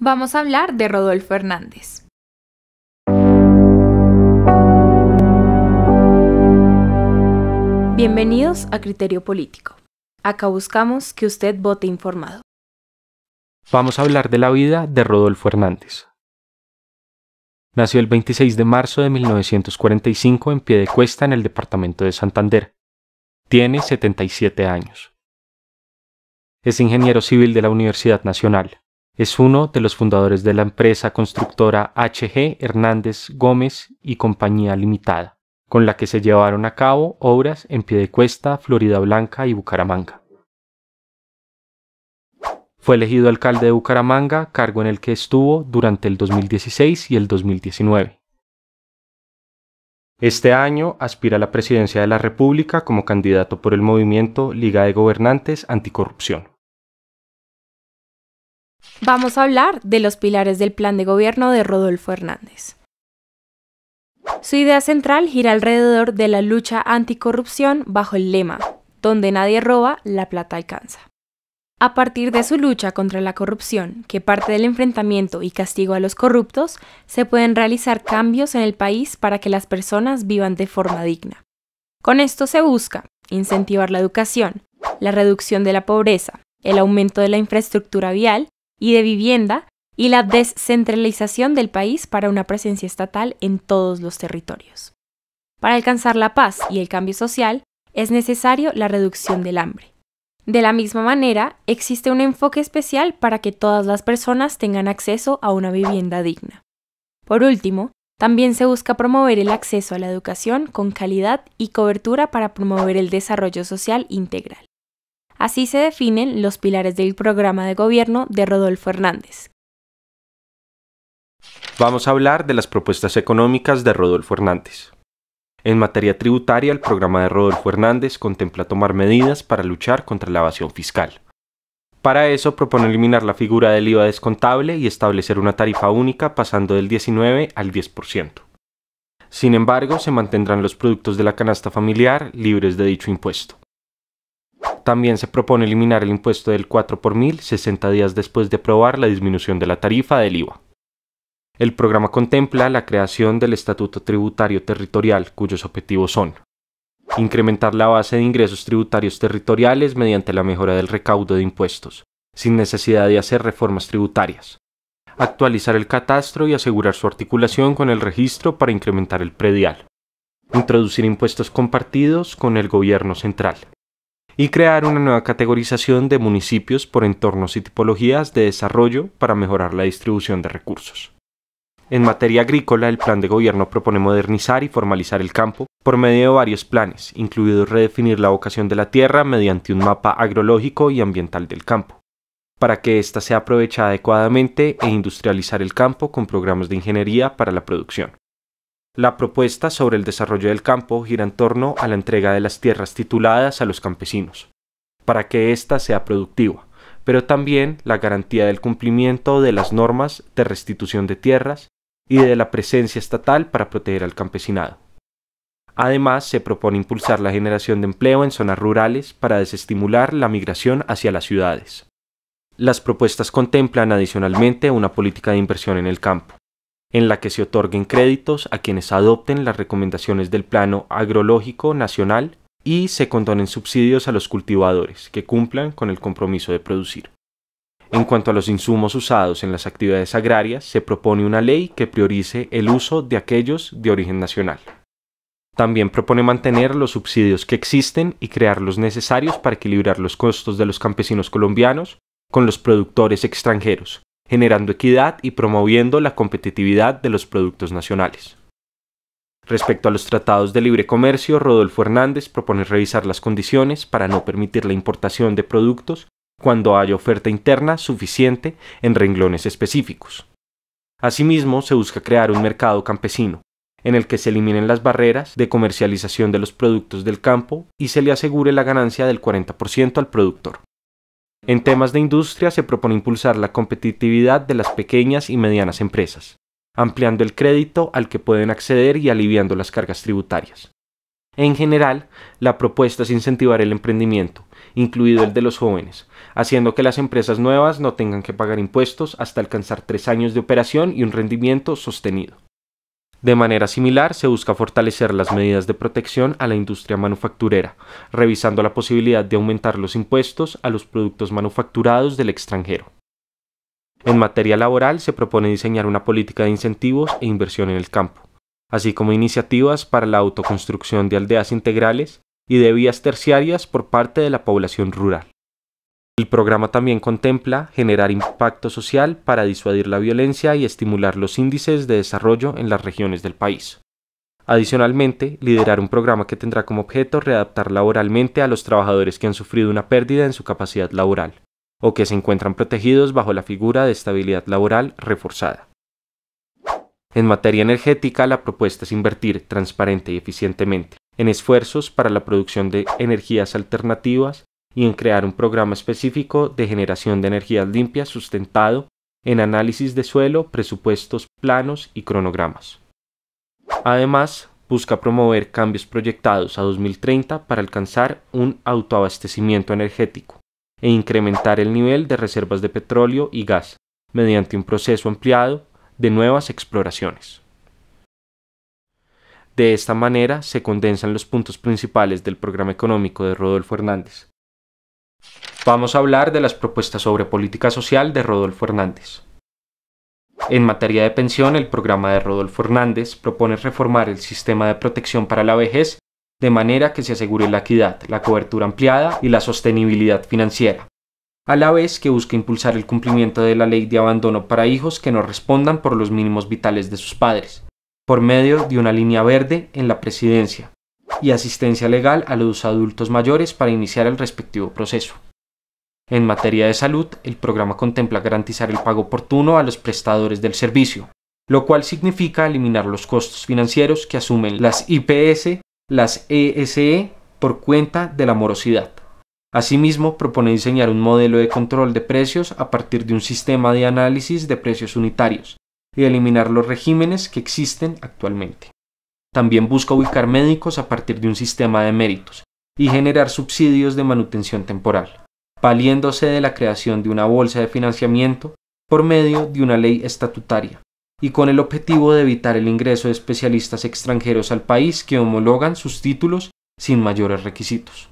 vamos a hablar de Rodolfo Hernández. Bienvenidos a Criterio Político. Acá buscamos que usted vote informado. Vamos a hablar de la vida de Rodolfo Hernández. Nació el 26 de marzo de 1945 en Piedecuesta, en el departamento de Santander. Tiene 77 años. Es ingeniero civil de la Universidad Nacional. Es uno de los fundadores de la empresa constructora H.G. Hernández Gómez y Compañía Limitada, con la que se llevaron a cabo obras en Piedecuesta, Florida Blanca y Bucaramanga. Fue elegido alcalde de Bucaramanga, cargo en el que estuvo durante el 2016 y el 2019. Este año aspira a la presidencia de la República como candidato por el movimiento Liga de Gobernantes Anticorrupción. Vamos a hablar de los pilares del plan de gobierno de Rodolfo Hernández. Su idea central gira alrededor de la lucha anticorrupción bajo el lema, donde nadie roba, la plata alcanza. A partir de su lucha contra la corrupción, que parte del enfrentamiento y castigo a los corruptos, se pueden realizar cambios en el país para que las personas vivan de forma digna. Con esto se busca incentivar la educación, la reducción de la pobreza, el aumento de la infraestructura vial y de vivienda y la descentralización del país para una presencia estatal en todos los territorios. Para alcanzar la paz y el cambio social es necesario la reducción del hambre. De la misma manera, existe un enfoque especial para que todas las personas tengan acceso a una vivienda digna. Por último, también se busca promover el acceso a la educación con calidad y cobertura para promover el desarrollo social integral. Así se definen los pilares del programa de gobierno de Rodolfo Hernández. Vamos a hablar de las propuestas económicas de Rodolfo Hernández. En materia tributaria, el programa de Rodolfo Hernández contempla tomar medidas para luchar contra la evasión fiscal. Para eso propone eliminar la figura del IVA descontable y establecer una tarifa única pasando del 19 al 10%. Sin embargo, se mantendrán los productos de la canasta familiar libres de dicho impuesto. También se propone eliminar el impuesto del 4 por mil 60 días después de aprobar la disminución de la tarifa del IVA. El programa contempla la creación del Estatuto Tributario Territorial, cuyos objetivos son incrementar la base de ingresos tributarios territoriales mediante la mejora del recaudo de impuestos, sin necesidad de hacer reformas tributarias, actualizar el catastro y asegurar su articulación con el registro para incrementar el predial, introducir impuestos compartidos con el gobierno central, y crear una nueva categorización de municipios por entornos y tipologías de desarrollo para mejorar la distribución de recursos. En materia agrícola, el plan de gobierno propone modernizar y formalizar el campo por medio de varios planes, incluido redefinir la vocación de la tierra mediante un mapa agrológico y ambiental del campo, para que ésta sea aprovechada adecuadamente e industrializar el campo con programas de ingeniería para la producción. La propuesta sobre el desarrollo del campo gira en torno a la entrega de las tierras tituladas a los campesinos, para que ésta sea productiva, pero también la garantía del cumplimiento de las normas de restitución de tierras y de la presencia estatal para proteger al campesinado. Además, se propone impulsar la generación de empleo en zonas rurales para desestimular la migración hacia las ciudades. Las propuestas contemplan adicionalmente una política de inversión en el campo, en la que se otorguen créditos a quienes adopten las recomendaciones del Plano Agrológico Nacional y se condonen subsidios a los cultivadores que cumplan con el compromiso de producir. En cuanto a los insumos usados en las actividades agrarias, se propone una ley que priorice el uso de aquellos de origen nacional. También propone mantener los subsidios que existen y crear los necesarios para equilibrar los costos de los campesinos colombianos con los productores extranjeros, generando equidad y promoviendo la competitividad de los productos nacionales. Respecto a los tratados de libre comercio, Rodolfo Hernández propone revisar las condiciones para no permitir la importación de productos cuando haya oferta interna suficiente en renglones específicos. Asimismo, se busca crear un mercado campesino, en el que se eliminen las barreras de comercialización de los productos del campo y se le asegure la ganancia del 40% al productor. En temas de industria se propone impulsar la competitividad de las pequeñas y medianas empresas, ampliando el crédito al que pueden acceder y aliviando las cargas tributarias. En general, la propuesta es incentivar el emprendimiento, incluido el de los jóvenes, haciendo que las empresas nuevas no tengan que pagar impuestos hasta alcanzar tres años de operación y un rendimiento sostenido. De manera similar, se busca fortalecer las medidas de protección a la industria manufacturera, revisando la posibilidad de aumentar los impuestos a los productos manufacturados del extranjero. En materia laboral, se propone diseñar una política de incentivos e inversión en el campo, así como iniciativas para la autoconstrucción de aldeas integrales y de vías terciarias por parte de la población rural. El programa también contempla generar impacto social para disuadir la violencia y estimular los índices de desarrollo en las regiones del país. Adicionalmente, liderar un programa que tendrá como objeto readaptar laboralmente a los trabajadores que han sufrido una pérdida en su capacidad laboral o que se encuentran protegidos bajo la figura de estabilidad laboral reforzada. En materia energética, la propuesta es invertir transparente y eficientemente en esfuerzos para la producción de energías alternativas y en crear un programa específico de generación de energías limpias sustentado en análisis de suelo, presupuestos, planos y cronogramas. Además, busca promover cambios proyectados a 2030 para alcanzar un autoabastecimiento energético e incrementar el nivel de reservas de petróleo y gas mediante un proceso ampliado de nuevas exploraciones. De esta manera se condensan los puntos principales del programa económico de Rodolfo Hernández, Vamos a hablar de las propuestas sobre política social de Rodolfo Hernández. En materia de pensión, el programa de Rodolfo Hernández propone reformar el sistema de protección para la vejez de manera que se asegure la equidad, la cobertura ampliada y la sostenibilidad financiera, a la vez que busca impulsar el cumplimiento de la ley de abandono para hijos que no respondan por los mínimos vitales de sus padres, por medio de una línea verde en la presidencia y asistencia legal a los adultos mayores para iniciar el respectivo proceso. En materia de salud, el programa contempla garantizar el pago oportuno a los prestadores del servicio, lo cual significa eliminar los costos financieros que asumen las IPS, las ESE e, por cuenta de la morosidad. Asimismo, propone diseñar un modelo de control de precios a partir de un sistema de análisis de precios unitarios y eliminar los regímenes que existen actualmente. También busca ubicar médicos a partir de un sistema de méritos y generar subsidios de manutención temporal valiéndose de la creación de una bolsa de financiamiento por medio de una ley estatutaria y con el objetivo de evitar el ingreso de especialistas extranjeros al país que homologan sus títulos sin mayores requisitos.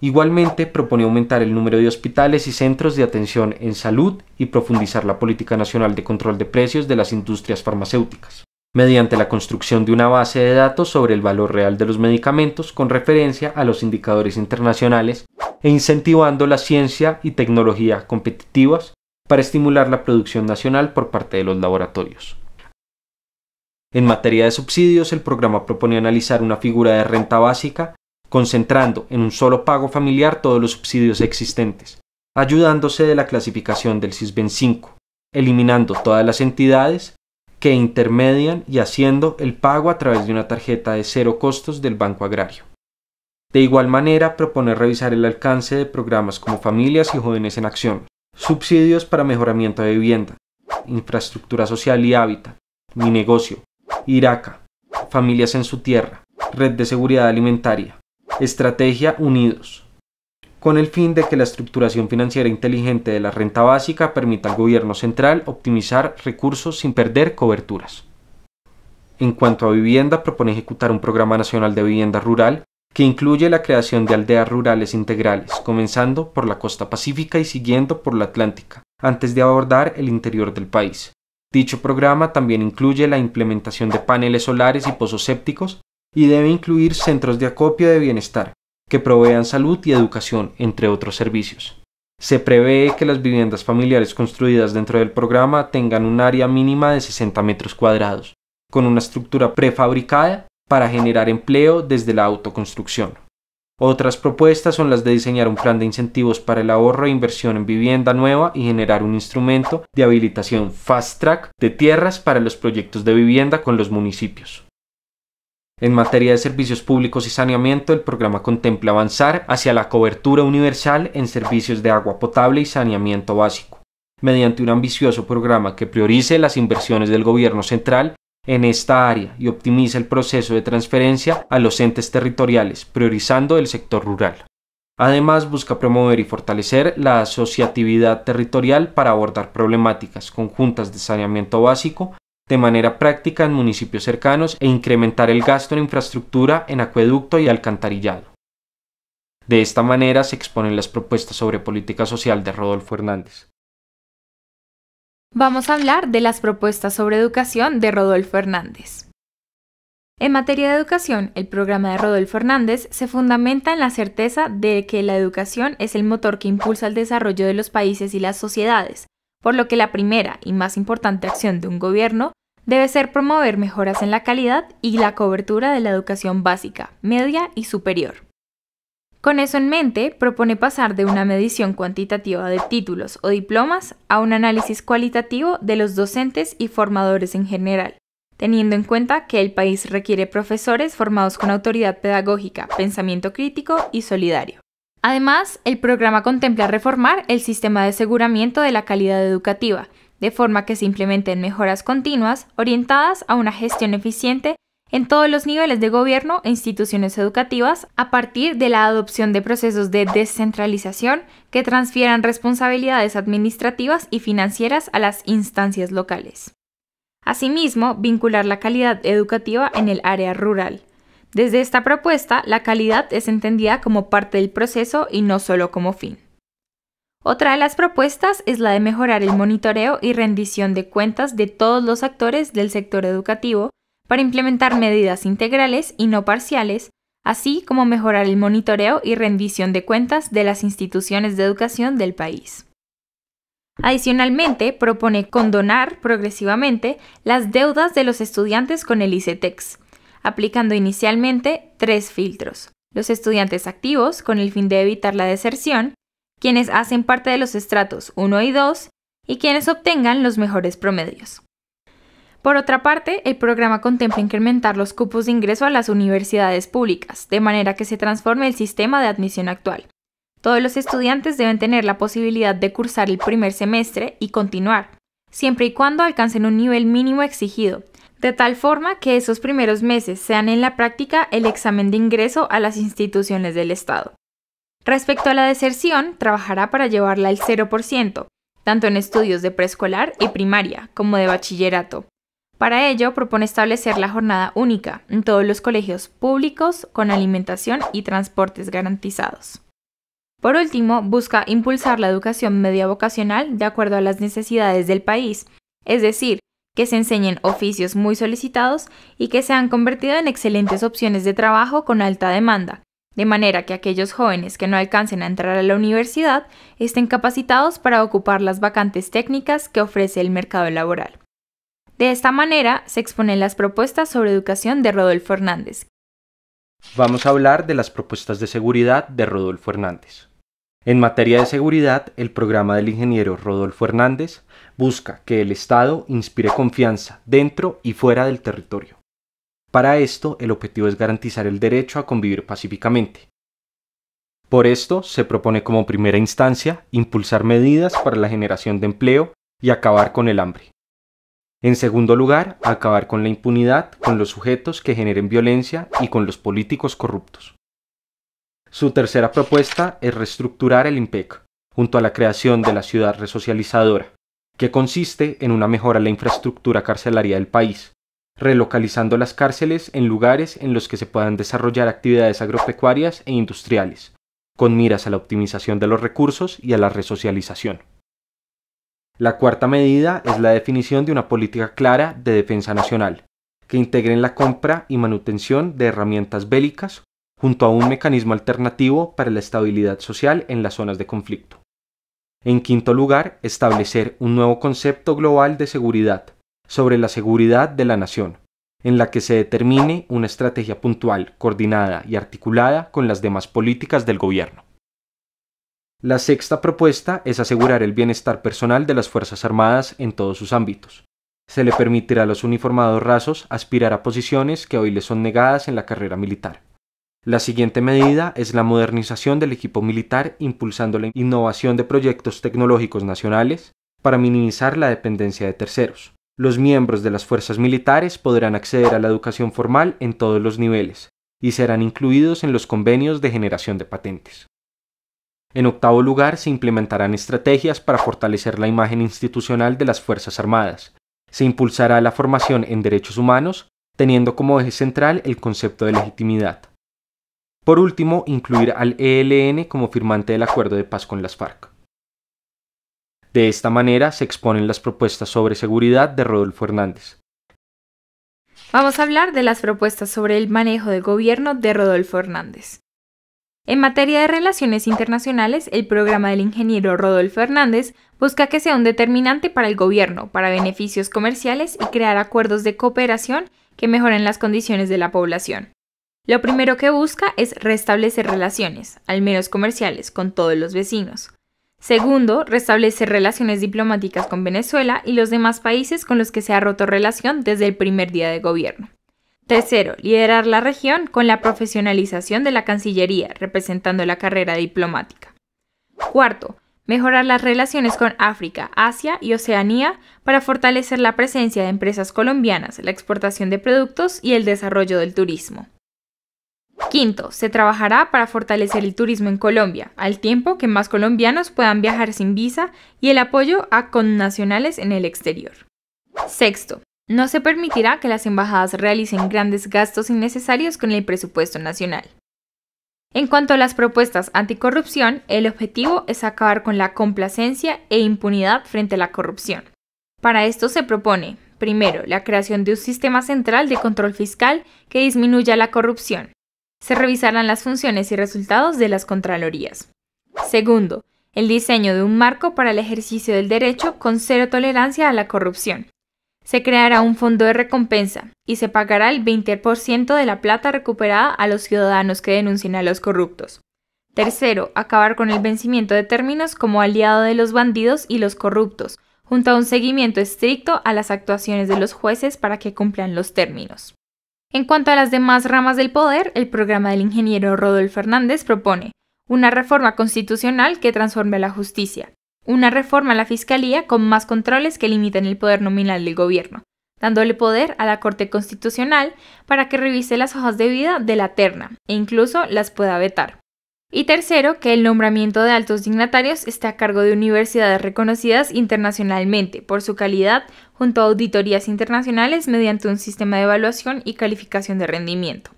Igualmente, propone aumentar el número de hospitales y centros de atención en salud y profundizar la política nacional de control de precios de las industrias farmacéuticas, mediante la construcción de una base de datos sobre el valor real de los medicamentos con referencia a los indicadores internacionales e incentivando la ciencia y tecnología competitivas para estimular la producción nacional por parte de los laboratorios. En materia de subsidios, el programa propone analizar una figura de renta básica, concentrando en un solo pago familiar todos los subsidios existentes, ayudándose de la clasificación del SISBEN 5, eliminando todas las entidades que intermedian y haciendo el pago a través de una tarjeta de cero costos del Banco Agrario. De igual manera, propone revisar el alcance de programas como Familias y Jóvenes en Acción, subsidios para mejoramiento de vivienda, infraestructura social y hábitat, mi negocio, Iraca, familias en su tierra, red de seguridad alimentaria, estrategia Unidos, con el fin de que la estructuración financiera inteligente de la renta básica permita al gobierno central optimizar recursos sin perder coberturas. En cuanto a vivienda, propone ejecutar un programa nacional de vivienda rural que incluye la creación de aldeas rurales integrales, comenzando por la costa pacífica y siguiendo por la atlántica, antes de abordar el interior del país. Dicho programa también incluye la implementación de paneles solares y pozos sépticos y debe incluir centros de acopio de bienestar, que provean salud y educación, entre otros servicios. Se prevé que las viviendas familiares construidas dentro del programa tengan un área mínima de 60 metros cuadrados, con una estructura prefabricada para generar empleo desde la autoconstrucción. Otras propuestas son las de diseñar un plan de incentivos para el ahorro e inversión en vivienda nueva y generar un instrumento de habilitación fast track de tierras para los proyectos de vivienda con los municipios. En materia de servicios públicos y saneamiento, el programa contempla avanzar hacia la cobertura universal en servicios de agua potable y saneamiento básico, mediante un ambicioso programa que priorice las inversiones del gobierno central en esta área y optimiza el proceso de transferencia a los entes territoriales, priorizando el sector rural. Además, busca promover y fortalecer la asociatividad territorial para abordar problemáticas conjuntas de saneamiento básico de manera práctica en municipios cercanos e incrementar el gasto en infraestructura, en acueducto y alcantarillado. De esta manera se exponen las propuestas sobre política social de Rodolfo Hernández, Vamos a hablar de las propuestas sobre educación de Rodolfo Hernández. En materia de educación, el programa de Rodolfo Hernández se fundamenta en la certeza de que la educación es el motor que impulsa el desarrollo de los países y las sociedades, por lo que la primera y más importante acción de un gobierno debe ser promover mejoras en la calidad y la cobertura de la educación básica, media y superior. Con eso en mente, propone pasar de una medición cuantitativa de títulos o diplomas a un análisis cualitativo de los docentes y formadores en general, teniendo en cuenta que el país requiere profesores formados con autoridad pedagógica, pensamiento crítico y solidario. Además, el programa contempla reformar el sistema de aseguramiento de la calidad educativa, de forma que se implementen mejoras continuas orientadas a una gestión eficiente en todos los niveles de gobierno e instituciones educativas a partir de la adopción de procesos de descentralización que transfieran responsabilidades administrativas y financieras a las instancias locales. Asimismo, vincular la calidad educativa en el área rural. Desde esta propuesta, la calidad es entendida como parte del proceso y no solo como fin. Otra de las propuestas es la de mejorar el monitoreo y rendición de cuentas de todos los actores del sector educativo para implementar medidas integrales y no parciales, así como mejorar el monitoreo y rendición de cuentas de las instituciones de educación del país. Adicionalmente, propone condonar progresivamente las deudas de los estudiantes con el ICETEX, aplicando inicialmente tres filtros. Los estudiantes activos, con el fin de evitar la deserción, quienes hacen parte de los estratos 1 y 2, y quienes obtengan los mejores promedios. Por otra parte, el programa contempla incrementar los cupos de ingreso a las universidades públicas, de manera que se transforme el sistema de admisión actual. Todos los estudiantes deben tener la posibilidad de cursar el primer semestre y continuar, siempre y cuando alcancen un nivel mínimo exigido, de tal forma que esos primeros meses sean en la práctica el examen de ingreso a las instituciones del Estado. Respecto a la deserción, trabajará para llevarla al 0%, tanto en estudios de preescolar y primaria como de bachillerato, para ello, propone establecer la jornada única en todos los colegios públicos con alimentación y transportes garantizados. Por último, busca impulsar la educación media vocacional de acuerdo a las necesidades del país, es decir, que se enseñen oficios muy solicitados y que se han convertido en excelentes opciones de trabajo con alta demanda, de manera que aquellos jóvenes que no alcancen a entrar a la universidad estén capacitados para ocupar las vacantes técnicas que ofrece el mercado laboral. De esta manera se exponen las propuestas sobre educación de Rodolfo Hernández. Vamos a hablar de las propuestas de seguridad de Rodolfo Hernández. En materia de seguridad, el programa del ingeniero Rodolfo Hernández busca que el Estado inspire confianza dentro y fuera del territorio. Para esto, el objetivo es garantizar el derecho a convivir pacíficamente. Por esto, se propone como primera instancia impulsar medidas para la generación de empleo y acabar con el hambre. En segundo lugar, acabar con la impunidad, con los sujetos que generen violencia y con los políticos corruptos. Su tercera propuesta es reestructurar el IMPEC, junto a la creación de la ciudad resocializadora, que consiste en una mejora en la infraestructura carcelaria del país, relocalizando las cárceles en lugares en los que se puedan desarrollar actividades agropecuarias e industriales, con miras a la optimización de los recursos y a la resocialización. La cuarta medida es la definición de una política clara de defensa nacional, que en la compra y manutención de herramientas bélicas junto a un mecanismo alternativo para la estabilidad social en las zonas de conflicto. En quinto lugar, establecer un nuevo concepto global de seguridad, sobre la seguridad de la nación, en la que se determine una estrategia puntual, coordinada y articulada con las demás políticas del gobierno. La sexta propuesta es asegurar el bienestar personal de las Fuerzas Armadas en todos sus ámbitos. Se le permitirá a los uniformados rasos aspirar a posiciones que hoy les son negadas en la carrera militar. La siguiente medida es la modernización del equipo militar impulsando la innovación de proyectos tecnológicos nacionales para minimizar la dependencia de terceros. Los miembros de las fuerzas militares podrán acceder a la educación formal en todos los niveles y serán incluidos en los convenios de generación de patentes. En octavo lugar, se implementarán estrategias para fortalecer la imagen institucional de las Fuerzas Armadas. Se impulsará la formación en derechos humanos, teniendo como eje central el concepto de legitimidad. Por último, incluir al ELN como firmante del acuerdo de paz con las FARC. De esta manera se exponen las propuestas sobre seguridad de Rodolfo Hernández. Vamos a hablar de las propuestas sobre el manejo del gobierno de Rodolfo Hernández. En materia de relaciones internacionales, el programa del ingeniero Rodolfo Hernández busca que sea un determinante para el gobierno, para beneficios comerciales y crear acuerdos de cooperación que mejoren las condiciones de la población. Lo primero que busca es restablecer relaciones, al menos comerciales, con todos los vecinos. Segundo, restablecer relaciones diplomáticas con Venezuela y los demás países con los que se ha roto relación desde el primer día de gobierno. Tercero, liderar la región con la profesionalización de la Cancillería, representando la carrera diplomática. Cuarto, mejorar las relaciones con África, Asia y Oceanía para fortalecer la presencia de empresas colombianas, la exportación de productos y el desarrollo del turismo. Quinto, se trabajará para fortalecer el turismo en Colombia, al tiempo que más colombianos puedan viajar sin visa y el apoyo a connacionales en el exterior. Sexto, no se permitirá que las embajadas realicen grandes gastos innecesarios con el presupuesto nacional. En cuanto a las propuestas anticorrupción, el objetivo es acabar con la complacencia e impunidad frente a la corrupción. Para esto se propone, primero, la creación de un sistema central de control fiscal que disminuya la corrupción. Se revisarán las funciones y resultados de las Contralorías. Segundo, el diseño de un marco para el ejercicio del derecho con cero tolerancia a la corrupción se creará un fondo de recompensa y se pagará el 20% de la plata recuperada a los ciudadanos que denuncien a los corruptos. Tercero, acabar con el vencimiento de términos como aliado de los bandidos y los corruptos, junto a un seguimiento estricto a las actuaciones de los jueces para que cumplan los términos. En cuanto a las demás ramas del poder, el programa del ingeniero Rodolfo Fernández propone una reforma constitucional que transforme la justicia, una reforma a la Fiscalía con más controles que limitan el poder nominal del gobierno, dándole poder a la Corte Constitucional para que revise las hojas de vida de la terna e incluso las pueda vetar. Y tercero, que el nombramiento de altos dignatarios esté a cargo de universidades reconocidas internacionalmente por su calidad junto a auditorías internacionales mediante un sistema de evaluación y calificación de rendimiento.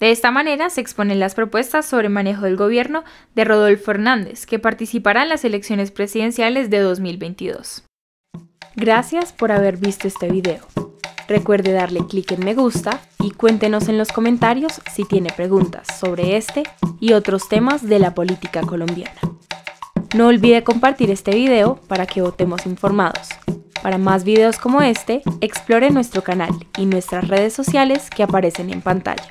De esta manera se exponen las propuestas sobre manejo del gobierno de Rodolfo Hernández, que participará en las elecciones presidenciales de 2022. Gracias por haber visto este video. Recuerde darle clic en me gusta y cuéntenos en los comentarios si tiene preguntas sobre este y otros temas de la política colombiana. No olvide compartir este video para que votemos informados. Para más videos como este, explore nuestro canal y nuestras redes sociales que aparecen en pantalla.